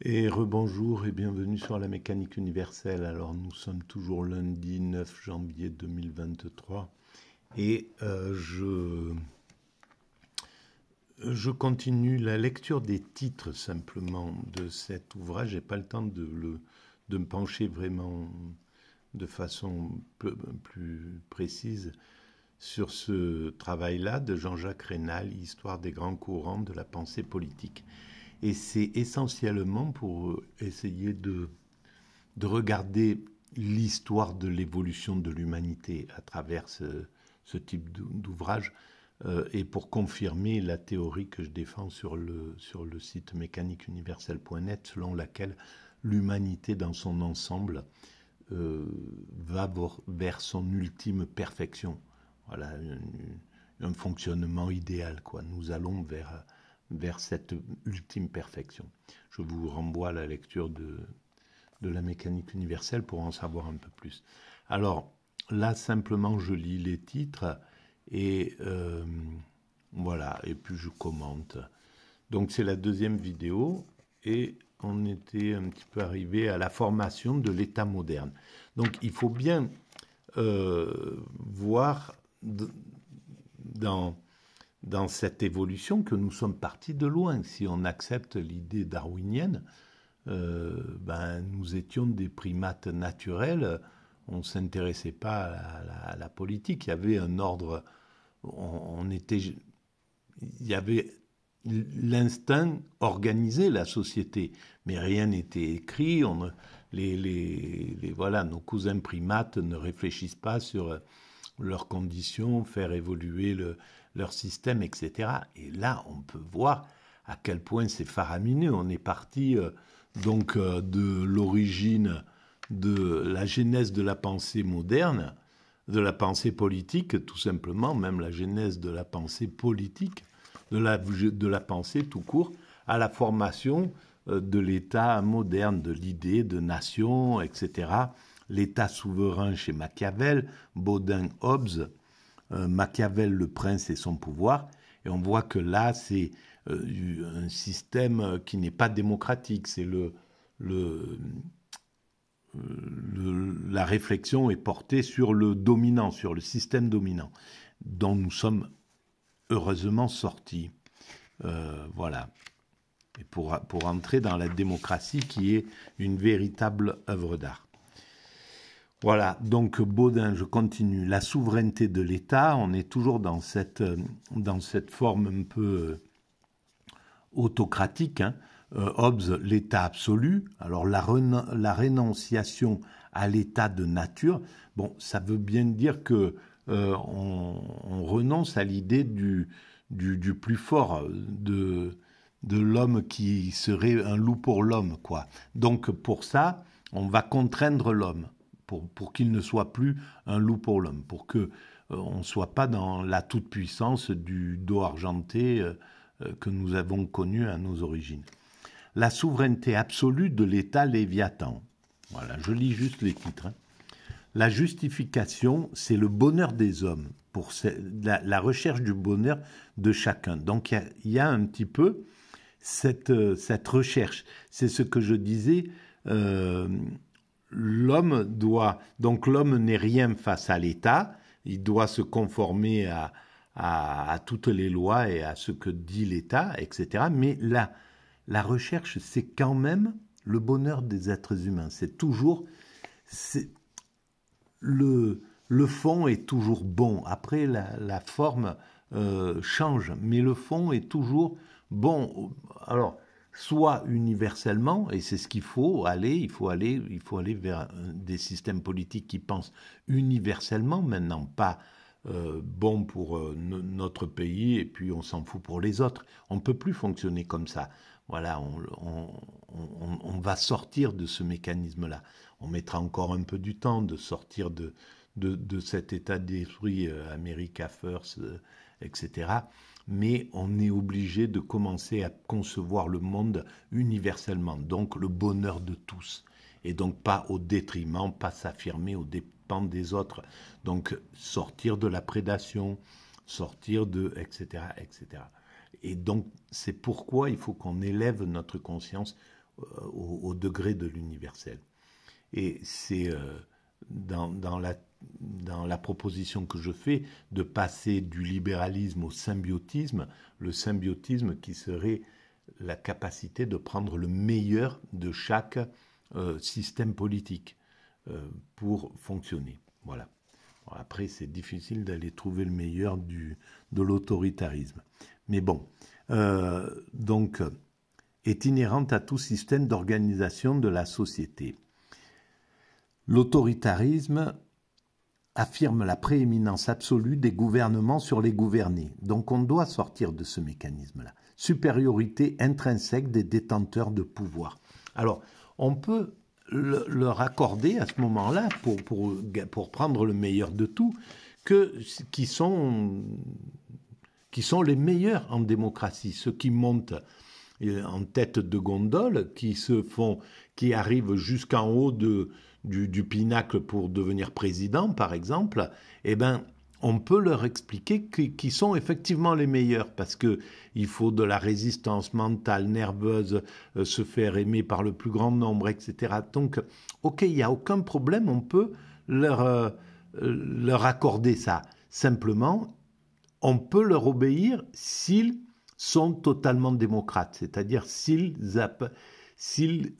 Et rebonjour et bienvenue sur la mécanique universelle. Alors nous sommes toujours lundi 9 janvier 2023 et euh, je, je continue la lecture des titres simplement de cet ouvrage. J'ai pas le temps de, le, de me pencher vraiment de façon plus, plus précise sur ce travail-là de Jean-Jacques Rénal, Histoire des grands courants de la pensée politique. Et c'est essentiellement pour euh, essayer de, de regarder l'histoire de l'évolution de l'humanité à travers ce, type d'ouvrage euh, et pour confirmer la théorie que je défends sur le, sur le site mécaniqueuniverselle.net selon laquelle l'humanité dans son ensemble euh, va vers son ultime perfection. Voilà un, un fonctionnement idéal. Quoi. Nous allons vers vers cette ultime perfection. Je vous renvoie à la lecture de, de la mécanique universelle pour en savoir un peu plus. Alors, là, simplement, je lis les titres et euh, voilà, et puis je commente. Donc, c'est la deuxième vidéo et on était un petit peu arrivé à la formation de l'État moderne. Donc, il faut bien euh, voir dans dans cette évolution que nous sommes partis de loin. Si on accepte l'idée darwinienne, euh, ben, nous étions des primates naturels, on ne s'intéressait pas à la, politique, il y avait un ordre, on, était, il y avait l'instinct organisé, la société, mais rien n'était écrit, on, les, les, voilà, nos cousins primates ne réfléchissent pas sur leurs conditions, faire évoluer le, leur système, etc. Et là, on peut voir à quel point c'est faramineux. On est parti euh, donc euh, de l'origine de la genèse de la pensée moderne, de la pensée politique, tout simplement, même la genèse de la pensée politique, de la, de la pensée tout court, à la formation euh, de l'État moderne, de l'idée de nation, etc. L'État souverain chez Machiavel, Baudin, Hobbes, euh, Machiavel le prince et son pouvoir. Et on voit que là, c'est euh, un système euh, qui n'est pas démocratique. C'est le, la réflexion est portée sur le dominant, sur le système dominant, dont nous sommes heureusement sortis. voilà. Et pour, pour entrer dans la démocratie qui est une véritable œuvre d'art. Voilà, donc Baudin, je continue. La souveraineté de l'État, on est toujours dans cette, euh, dans cette forme un peu euh, autocratique. Hein. Euh, Hobbes, l'État absolu. Alors la, renonciation rénonciation à l'État de nature, bon, ça veut bien dire que on, renonce à l'idée du, du, du, plus fort, de, de l'homme qui serait un loup pour l'homme, quoi. Donc pour ça, on va contraindre l'homme pour, pour qu'il ne soit plus un loup pour l'homme, pour que euh, on ne soit pas dans la toute-puissance du dos argenté euh, euh, que nous avons connu à nos origines. La souveraineté absolue de l'État Léviathan. Voilà, je lis juste les titres. Hein. La justification, c'est le bonheur des hommes, pour la, recherche du bonheur de chacun. Donc il y, a un petit peu cette, cette recherche. C'est ce que je disais l'homme doit. Donc l'homme n'est rien face à l'État, il doit se conformer à, toutes les lois et à ce que dit l'État, etc. Mais là, la recherche, c'est quand même le bonheur des êtres humains. C'est toujours. Le, le fond est toujours bon. Après, la, forme euh, change, mais le fond est toujours bon. Alors, soit universellement, et c'est ce qu'il faut aller, il faut aller, il faut aller vers des systèmes politiques qui pensent universellement maintenant, pas euh, bon pour euh, notre pays et puis on s'en fout pour les autres. On ne peut plus fonctionner comme ça. Voilà, on, va sortir de ce mécanisme-là. On mettra encore un peu du temps de sortir de, de, cet état d'esprit euh, America First, etc mais on est obligé de commencer à concevoir le monde universellement, donc le bonheur de tous, et donc pas au détriment, pas s'affirmer aux dépens des autres, donc sortir de la prédation, sortir de, etc., etc. Et donc c'est pourquoi il faut qu'on élève notre conscience euh, au, degré de l'universel. Et c'est euh, dans, dans, la, dans la proposition que je fais de passer du libéralisme au symbiotisme, le symbiotisme qui serait la capacité de prendre le meilleur de chaque euh, système politique euh, pour fonctionner. Voilà. après, c'est difficile d'aller trouver le meilleur du, de l'autoritarisme. Mais bon, euh, donc, est inhérente à tout système d'organisation de la société. L'autoritarisme affirme la prééminence absolue des gouvernements sur les gouvernés. Donc on doit sortir de ce mécanisme-là. Supériorité intrinsèque des détenteurs de pouvoir. Alors, on peut leur accorder à ce moment-là, pour, prendre le meilleur de tout, que, qui, sont, qui sont les meilleurs en démocratie, ceux qui montent euh, en tête de gondole, qui se font, qui arrivent jusqu'en haut de, du, pinacle pour devenir président, par exemple, eh ben, on peut leur expliquer qui, sont effectivement les meilleurs, parce que il faut de la résistance mentale, nerveuse, euh, se faire aimer par le plus grand nombre, etc. Donc, ok, il n'y a aucun problème, on peut leur, euh, euh, leur accorder ça. Simplement, on peut leur obéir s'ils sont totalement démocrates, c'est-à-dire s'ils s'ils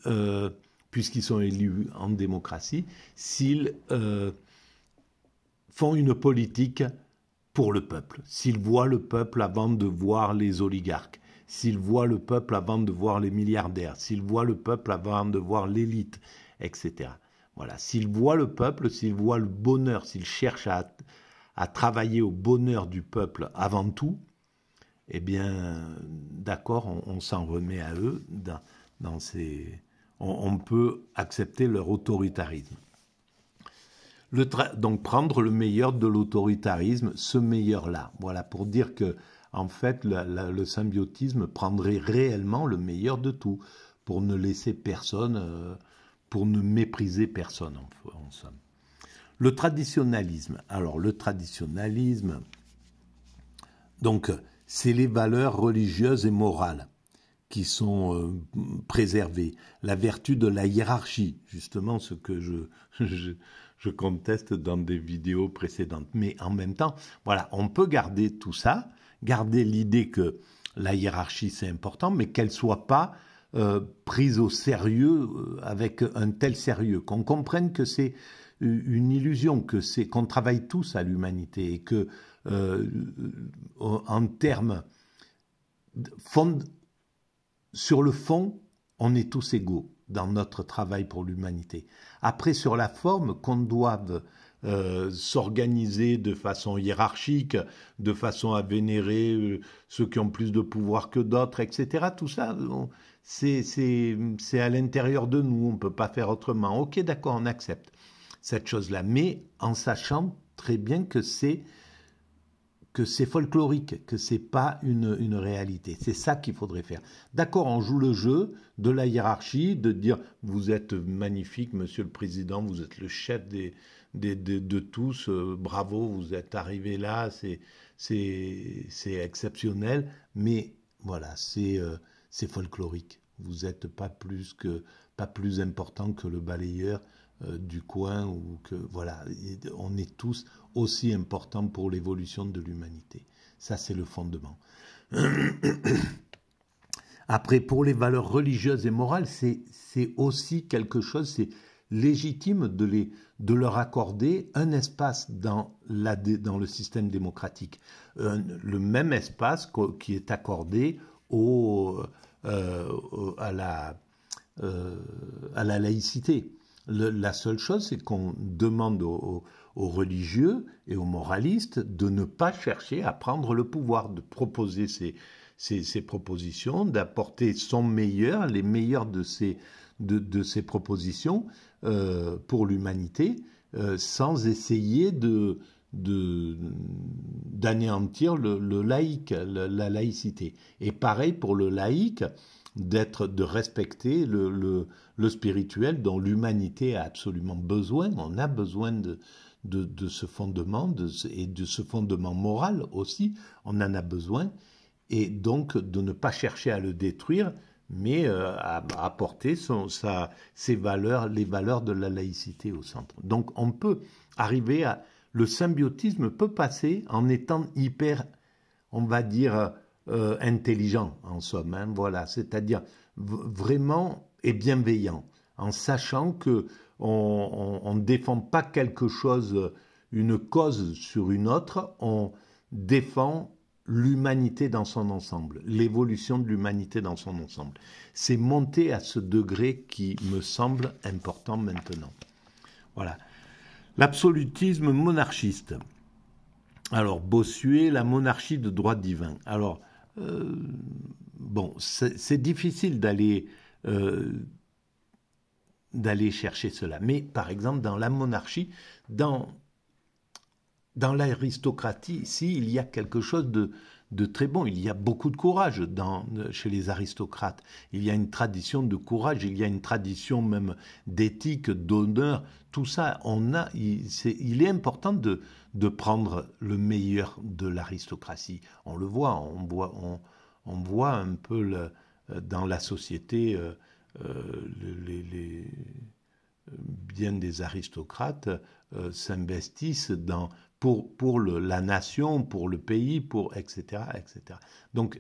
puisqu'ils sont élus en démocratie, s'ils euh, font une politique pour le peuple, s'ils voient le peuple avant de voir les oligarques, s'ils voient le peuple avant de voir les milliardaires, s'ils voient le peuple avant de voir l'élite, etc. Voilà, s'ils voient le peuple, s'ils voient le bonheur, s'ils cherchent à, travailler au bonheur du peuple avant tout, eh bien, d'accord, on, s'en remet à eux dans ces, on, peut accepter leur autoritarisme. donc prendre le meilleur de l'autoritarisme, ce meilleur-là. Voilà, pour dire que, en fait, le symbiotisme prendrait réellement le meilleur de tout, pour ne laisser personne, euh, pour ne mépriser personne, en, somme. Le traditionnalisme. Alors, le traditionnalisme, donc, c'est les valeurs religieuses et morales qui sont euh, préservés préservées, la vertu de la hiérarchie, justement ce que je, je, conteste dans des vidéos précédentes. Mais en même temps, voilà, on peut garder tout ça, garder l'idée que la hiérarchie c'est important, mais qu'elle soit pas euh, prise au sérieux euh, avec un tel sérieux, qu'on comprenne que c'est une illusion, que c'est qu'on travaille tous à l'humanité et que en termes fond, sur le fond, on est tous égaux dans notre travail pour l'humanité. Après, sur la forme, qu'on doive euh, s'organiser de façon hiérarchique, de façon à vénérer euh, ceux qui ont plus de pouvoir que d'autres, etc. Tout ça, c'est à l'intérieur de nous, on ne peut pas faire autrement. Ok, d'accord, on accepte cette chose-là, mais en sachant très bien que c'est que c'est folklorique, que c'est pas une, une réalité. C'est ça qu'il faudrait faire. D'accord, on joue le jeu de la hiérarchie, de dire vous êtes magnifique, monsieur le président, vous êtes le chef des, des, de tous, euh, bravo, vous êtes arrivé là, c'est, c'est, exceptionnel, mais voilà, c'est, euh, c'est folklorique. Vous n'êtes pas plus que, pas plus important que le balayeur euh, du coin ou que voilà, on est tous aussi importants pour l'évolution de l'humanité. Ça, c'est le fondement. Après, pour les valeurs religieuses et morales, c'est aussi quelque chose, c'est légitime de, les, de leur accorder un espace dans, la, dans le système démocratique, le même espace qui est accordé au, euh, à, la, euh, à la laïcité la seule chose, c'est qu'on demande aux, religieux et aux moralistes de ne pas chercher à prendre le pouvoir, de proposer ces propositions, d'apporter son meilleur, les meilleurs de ces propositions euh, pour l'humanité, euh, sans essayer de, d'anéantir le, laïc, la laïcité. Et pareil pour le laïc, d'être, de respecter le, le, le spirituel dont l'humanité a absolument besoin. On a besoin de, de, de ce fondement et de ce fondement moral aussi. On en a besoin. Et donc de ne pas chercher à le détruire, mais euh, à, apporter son, sa, ses valeurs, les valeurs de la laïcité au centre. Donc on peut arriver à... Le symbiotisme peut passer en étant hyper, on va dire, euh, intelligent en soi-même, hein, voilà, c'est-à-dire vraiment et bienveillant, en sachant que on ne défend pas quelque chose, une cause sur une autre, on défend l'humanité dans son ensemble, l'évolution de l'humanité dans son ensemble. C'est monter à ce degré qui me semble important maintenant. Voilà. L'absolutisme monarchiste. Alors, Bossuet, la monarchie de droit divin. Alors, euh, bon, c'est difficile d'aller euh, d'aller chercher cela. Mais par exemple, dans la monarchie, dans dans l'aristocratie, ici, il y a quelque chose de, très bon. Il y a beaucoup de courage dans, chez les aristocrates. Il y a une tradition de courage, il y a une tradition même d'éthique, d'honneur. Tout ça, on a, il, est, important de, prendre le meilleur de l'aristocratie. On le voit, on voit, on, voit un peu le, dans la société euh, euh, les, euh, bien des aristocrates s'investissent dans pour, pour le, la nation, pour le pays, pour etc. etc. Donc,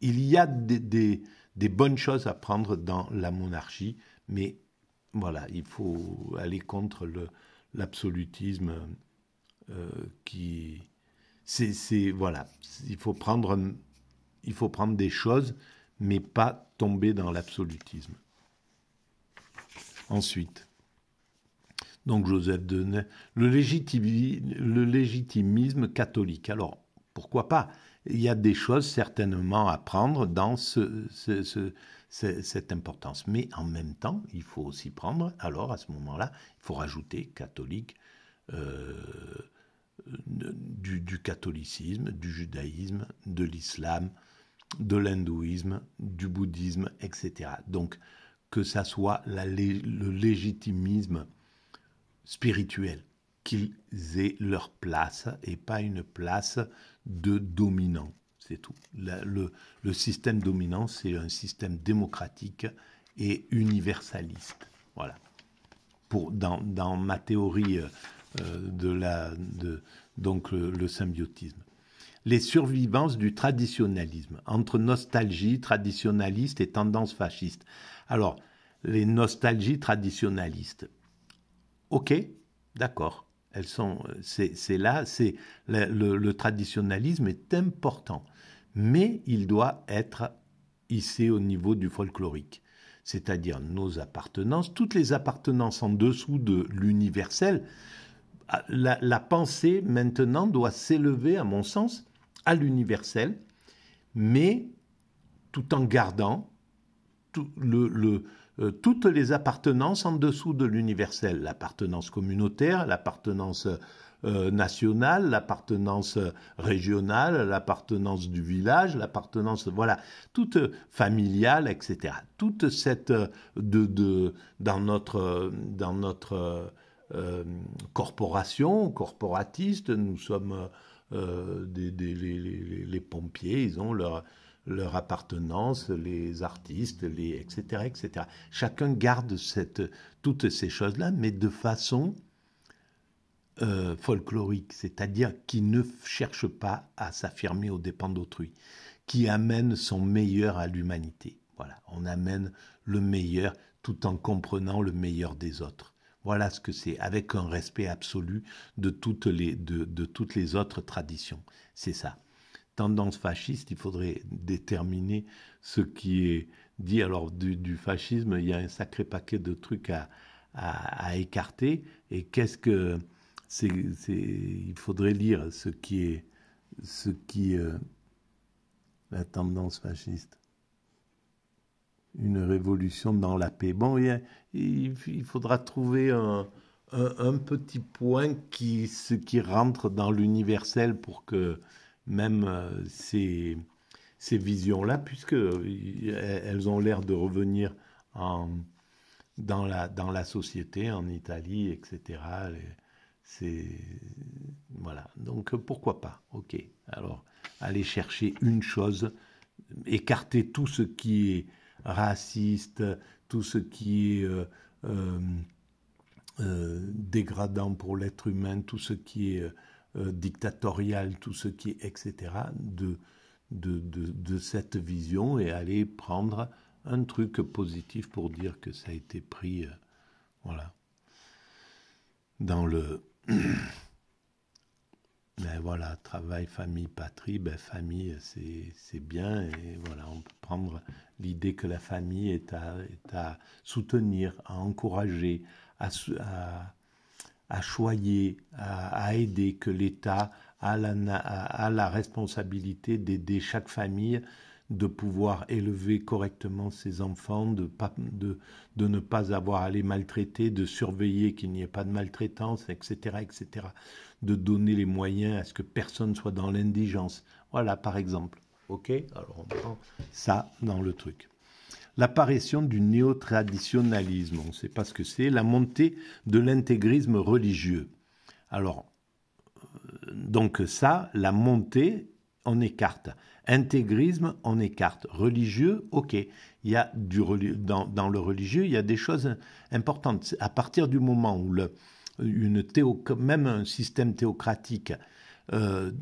il y a des, des, bonnes choses à prendre dans la monarchie, mais voilà, il faut aller contre l'absolutisme euh, qui... C'est... Voilà, il faut, prendre, il faut prendre des choses, mais pas tomber dans l'absolutisme. Ensuite donc Joseph Denet, le, le légitimisme catholique. Alors, pourquoi pas Il y a des choses certainement à prendre dans cette importance. Mais en même temps, il faut aussi prendre, alors à ce moment-là, il faut rajouter catholique euh, du, catholicisme, du judaïsme, de l'islam, de l'hindouisme, du bouddhisme, etc. Donc, que ça soit le légitimisme spirituels, qu'ils aient leur place et pas une place de dominant. C'est tout. Le, système dominant, c'est un système démocratique et universaliste. Voilà. Pour, dans, ma théorie euh, de la, de, donc le, symbiotisme. Les survivances du traditionalisme entre nostalgie traditionnaliste et tendance fasciste. Alors, les nostalgies traditionnalistes, Ok, d'accord. Elles sont, c'est là, c'est le, traditionnalisme est important, mais il doit être hissé au niveau du folklorique, c'est-à-dire nos appartenances, toutes les appartenances en dessous de l'universel. Ah, la, pensée maintenant doit s'élever, à mon sens, à l'universel, mais tout en gardant le euh, toutes les appartenances en dessous de l'universel, l'appartenance communautaire, l'appartenance euh, nationale, l'appartenance régionale, l'appartenance du village, l'appartenance, voilà, toute familiale, etc. Toute cette, euh, de, de dans notre, dans notre corporation, corporatiste, nous sommes des, les, pompiers, ils ont leur leur appartenance, les artistes, les etc. etc. Chacun garde cette, toutes ces choses-là, mais de façon euh, folklorique, c'est-à-dire qui ne cherche pas à s'affirmer aux dépens d'autrui, qui amène son meilleur à l'humanité. Voilà, on amène le meilleur tout en comprenant le meilleur des autres. Voilà ce que c'est, avec un respect absolu de toutes les, de, de toutes les autres traditions. C'est ça tendance fasciste, il faudrait déterminer ce qui est dit. Alors du, fascisme, il y a un sacré paquet de trucs à, écarter. Et qu'est-ce que c'est, Il faudrait lire ce qui est ce qui euh, la tendance fasciste. Une révolution dans la paix. Bon, il, faudra trouver un, un, petit point qui, ce qui rentre dans l'universel pour que même euh, ces, visions-là, puisque euh, elles ont l'air de revenir dans, la, dans la société, en Italie, etc. voilà. Donc pourquoi pas Ok. Alors aller chercher une chose, écarter tout ce qui est raciste, tout ce qui est euh, dégradant pour l'être humain, tout ce qui est euh, dictatorial tout ce qui est, etc., de, de, cette vision et aller prendre un truc positif pour dire que ça a été pris, euh, voilà, dans le... ben voilà, travail, famille, patrie, ben famille, c'est bien, et voilà, on peut prendre l'idée que la famille est à, soutenir, à encourager, à à choyer, à, aider, que l'État a la, responsabilité d'aider chaque famille de pouvoir élever correctement ses enfants, de, de, de, ne pas avoir à les maltraiter, de surveiller qu'il n'y ait pas de maltraitance, etc., etc., de donner les moyens à ce que personne soit dans l'indigence. Voilà, par exemple. OK Alors on prend ça dans le truc l'apparition du néo-traditionalisme, on ne sait pas ce que c'est, la montée de l'intégrisme religieux. Alors, euh, donc ça, la montée, on écarte. Intégrisme, on écarte. Religieux, ok. Il y a du, dans, dans le religieux, il y a des choses importantes. À partir du moment où une même un système théocratique euh,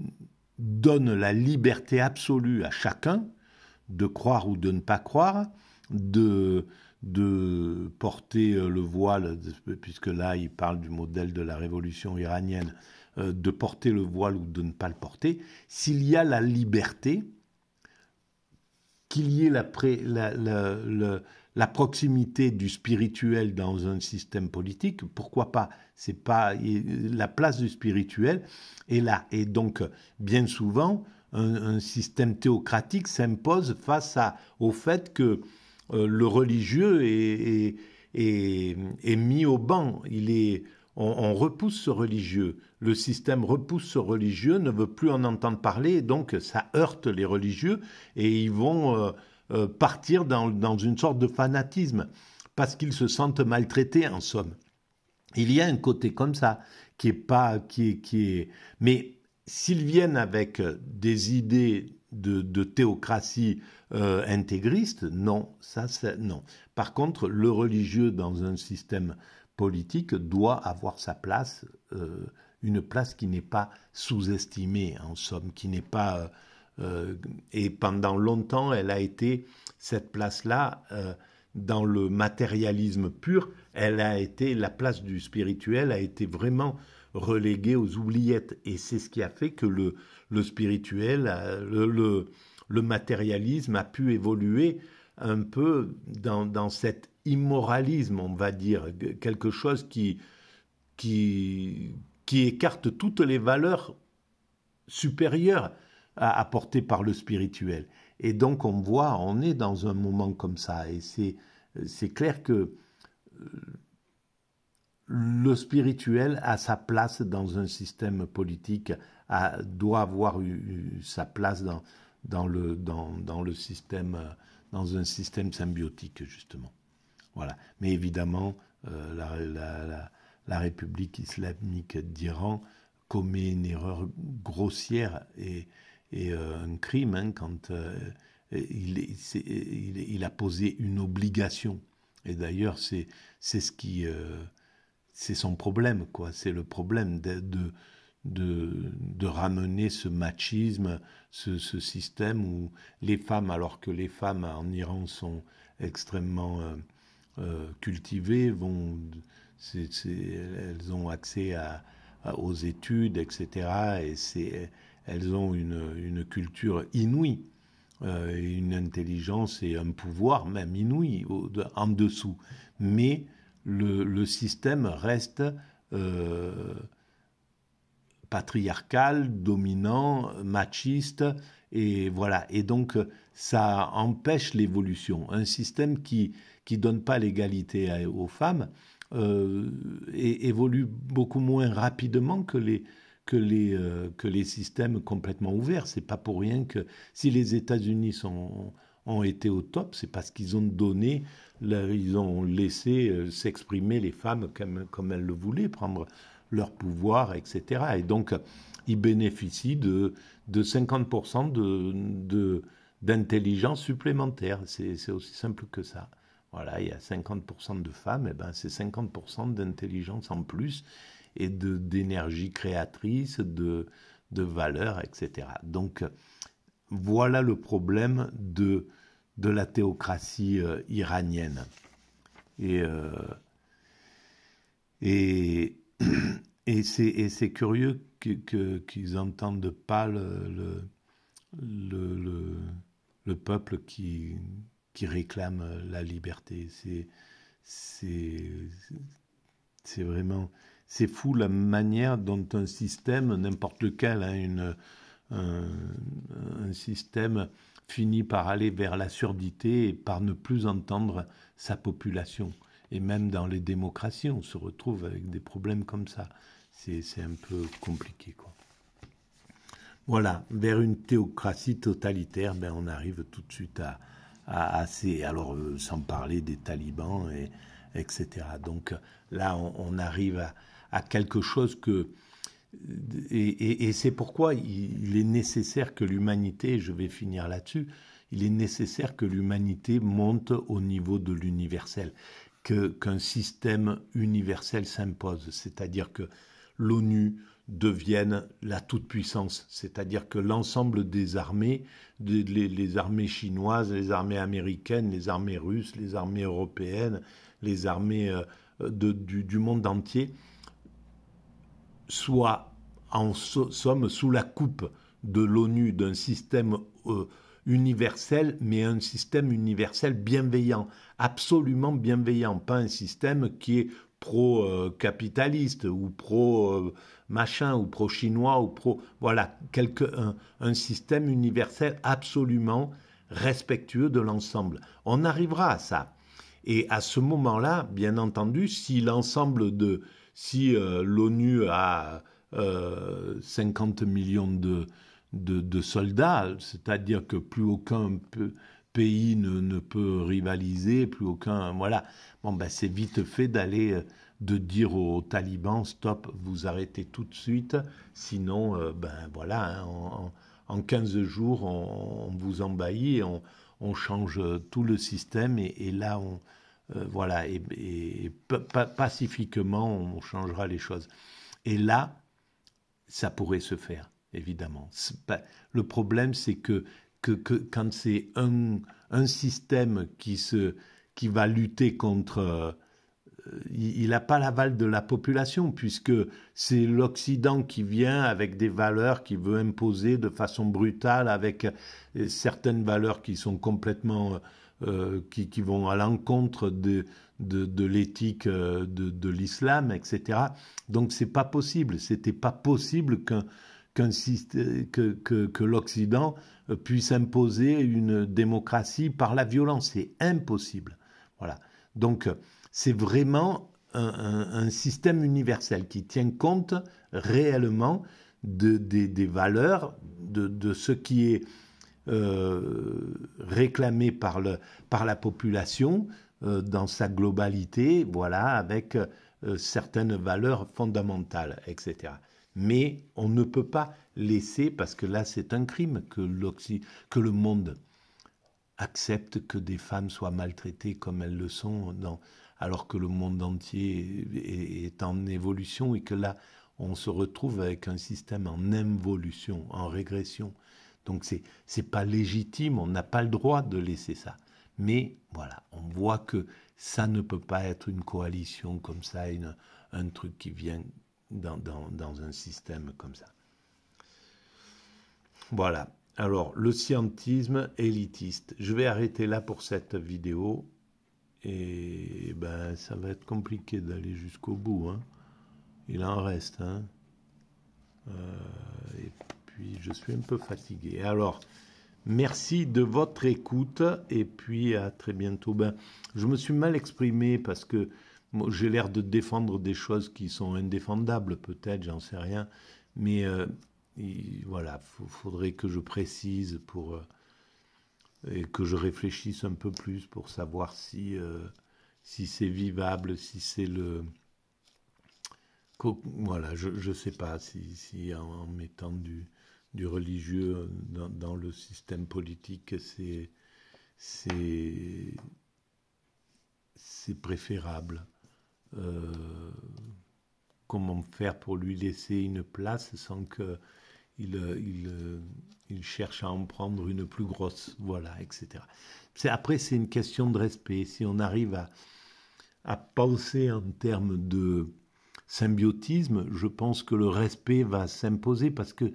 donne la liberté absolue à chacun de croire ou de ne pas croire, de, de porter euh, le voile, puisque là il parle du modèle de la révolution iranienne, euh, de porter le voile ou de ne pas le porter, s'il y a la liberté, qu'il y ait la, la, proximité du spirituel dans un système politique, pourquoi pas C'est pas la place du spirituel est là, et donc bien souvent un, un système théocratique s'impose face à, au fait que euh, le religieux est, mis au banc. Il est, on, repousse ce religieux. Le système repousse ce religieux, ne veut plus en entendre parler, donc ça heurte les religieux et ils vont euh, euh, partir dans, dans une sorte de fanatisme parce qu'ils se sentent maltraités en somme. Il y a un côté comme ça qui est pas qui est, qui est mais s'ils viennent avec euh, des idées de, théocratie euh, intégriste, non, ça c'est non. Par contre, le religieux dans un système politique doit avoir sa place, euh, une place qui n'est pas sous-estimée en somme, qui n'est pas et pendant longtemps, elle a été cette place-là dans le matérialisme pur. Elle a été la place du spirituel a été vraiment relégué aux oubliettes. Et c'est ce qui a fait que le, spirituel, le, matérialisme a pu évoluer un peu dans, cet immoralisme, on va dire, quelque chose qui, qui, qui écarte toutes les valeurs supérieures apportées par le spirituel. Et donc on voit, on est dans un moment comme ça, et c'est clair que euh, le spirituel a sa place dans un système politique, doit avoir eu, sa place dans, dans, le, dans, le système, dans un système symbiotique, justement. Voilà. Mais évidemment, euh, la, République islamique d'Iran commet une erreur grossière et, euh, un crime hein, quand euh, il, il, a posé une obligation. Et d'ailleurs, c'est ce qui c'est son problème, quoi. C'est le problème de, de, de, ramener ce machisme, ce, ce, système où les femmes, alors que les femmes en Iran sont extrêmement euh, euh, cultivées, vont, elles ont accès à, aux études, etc. Et c'est, elles ont une, une culture inouïe. Euh, une intelligence et un pouvoir même inouï en dessous. Mais le, système reste euh, patriarcal, dominant, machiste, et voilà. Et donc, ça empêche l'évolution. Un système qui qui donne pas l'égalité aux femmes et euh, évolue beaucoup moins rapidement que les que les euh, que les systèmes complètement ouverts. C'est pas pour rien que si les États-Unis ont été au top, c'est parce qu'ils ont donné ils ont laissé euh, s'exprimer les femmes comme, elles le voulaient, prendre leur pouvoir, etc. Et donc, ils bénéficient de, de 50% de, d'intelligence supplémentaire. C'est, aussi simple que ça. Voilà, il y a 50% de femmes, et ben c'est 50% d'intelligence en plus et d'énergie créatrice, de, de valeur, etc. Donc, voilà le problème de de la théocratie euh, iranienne. Et, euh, et, et c'est curieux qu'ils n'entendent pas le, le, le, peuple qui, qui, réclame la liberté. C'est vraiment... C'est fou la manière dont un système, n'importe lequel, hein, une, un, système finit par aller vers la surdité et par ne plus entendre sa population. Et même dans les démocraties, on se retrouve avec des problèmes comme ça. C'est un peu compliqué. Quoi. Voilà, vers une théocratie totalitaire, ben on arrive tout de suite à, à, assez Alors, euh, sans parler des talibans, et, etc. Donc là, on, arrive à, quelque chose que et, c'est pourquoi il, est nécessaire que l'humanité, je vais finir là-dessus, il est nécessaire que l'humanité monte au niveau de l'universel, que, qu'un système universel s'impose, c'est-à-dire que l'ONU devienne la toute-puissance, c'est-à-dire que l'ensemble des armées, les, armées chinoises, les armées américaines, les armées russes, les armées européennes, les armées euh, du, monde entier soit en somme sous la coupe de l'ONU d'un système euh, universel, mais un système universel bienveillant, absolument bienveillant, pas un système qui est pro-capitaliste euh, ou pro-machin euh, ou pro-chinois ou pro... Voilà, quelque, un, un système universel absolument respectueux de l'ensemble. On arrivera à ça. Et à ce moment-là, bien entendu, si l'ensemble de si euh, l'ONU a 50 euh, millions de, de, de soldats, c'est-à-dire que plus aucun pays ne, ne, peut rivaliser, plus aucun... Voilà. Bon, ben, c'est vite fait d'aller... Euh, de dire aux talibans, stop, vous arrêtez tout de suite, sinon, ben voilà, hein, en 15 jours, on, vous embahit on, on change tout le système et là, on, euh, voilà, et, pacifiquement, on changera les choses. Et là, ça pourrait se faire, évidemment. le problème, c'est que, que, quand c'est un, un, système qui, se, qui va lutter contre... Euh, il n'a pas l'aval de la population, puisque c'est l'Occident qui vient avec des valeurs qu'il veut imposer de façon brutale, avec euh, certaines valeurs qui sont complètement euh, qui, vont à l'encontre de, de, l'éthique euh, de, l'islam, etc. Donc c'est pas possible, c'était pas possible qu'un que, l'Occident euh, puisse imposer une démocratie par la violence. C'est impossible. Voilà. Donc, c'est vraiment un, système universel qui tient compte réellement des valeurs, de, de, ce qui est euh, réclamé par, la population euh, dans sa globalité, voilà, avec euh, certaines valeurs fondamentales, etc. Mais on ne peut pas laisser, parce que là c'est un crime que, que le monde accepte que des femmes soient maltraitées comme elles le sont, alors que le monde entier est, est, en évolution et que là on se retrouve avec un système en involution, en régression. Donc c'est n'est pas légitime, on n'a pas le droit de laisser ça. Mais voilà, on voit que ça ne peut pas être une coalition comme ça, un truc qui vient dans, dans, dans un système comme ça. Voilà. Alors, le scientisme élitiste. Je vais arrêter là pour cette vidéo. Et ben, ça va être compliqué d'aller jusqu'au bout. Hein. Il en reste. Hein. Euh je suis un peu fatigué. Alors, merci de votre écoute et puis à très bientôt. Ben, je me suis mal exprimé parce que j'ai l'air de défendre des choses qui sont indéfendables, peut-être, j'en sais rien. Mais euh, voilà, il faudrait que je précise pour, euh, et que je réfléchisse un peu plus pour savoir si, euh, si c'est vivable, si c'est le. Voilà, je ne sais pas si, en, en mettant du, du religieux dans, le système politique, c'est, c'est, préférable. Euh, comment faire pour lui laisser une place sans que il, cherche à en prendre une plus grosse, voilà, etc. C'est, après, c'est une question de respect. Si on arrive à, à penser en termes de symbiotisme, je pense que le respect va s'imposer parce que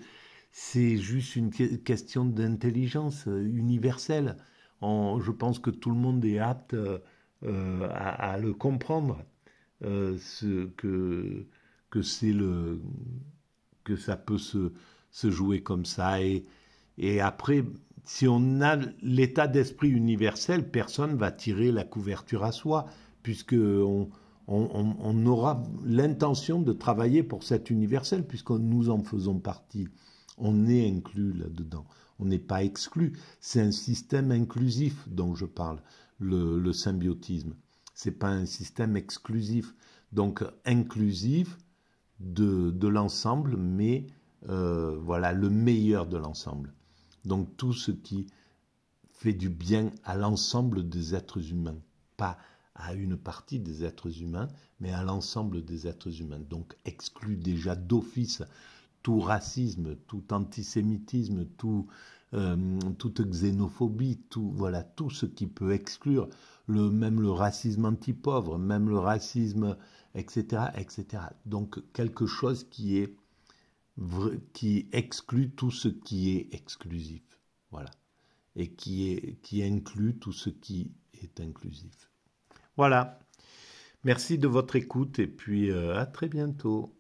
c'est juste une question d'intelligence euh, universelle. je pense que tout le monde est apte euh, à, le comprendre, euh, ce, que, que, c'est le, que ça peut se, jouer comme ça. Et, après, si on a l'état d'esprit universel, personne va tirer la couverture à soi, puisque on aura l'intention de travailler pour cet universel, puisque nous en faisons partie. On est inclus là-dedans. On n'est pas exclu. C'est un système inclusif dont je parle, le, symbiotisme. Ce n'est pas un système exclusif. Donc inclusif de, l'ensemble, mais euh, voilà, le meilleur de l'ensemble. Donc tout ce qui fait du bien à l'ensemble des êtres humains, pas à une partie des êtres humains, mais à l'ensemble des êtres humains. Donc exclu déjà d'office tout racisme, tout antisémitisme, tout, euh, toute xénophobie, tout, voilà, tout ce qui peut exclure, le, même le racisme anti-pauvre, même le racisme, etc., etc. Donc quelque chose qui est qui exclut tout ce qui est exclusif, voilà, et qui est qui inclut tout ce qui est inclusif. Voilà. Merci de votre écoute et puis euh, à très bientôt.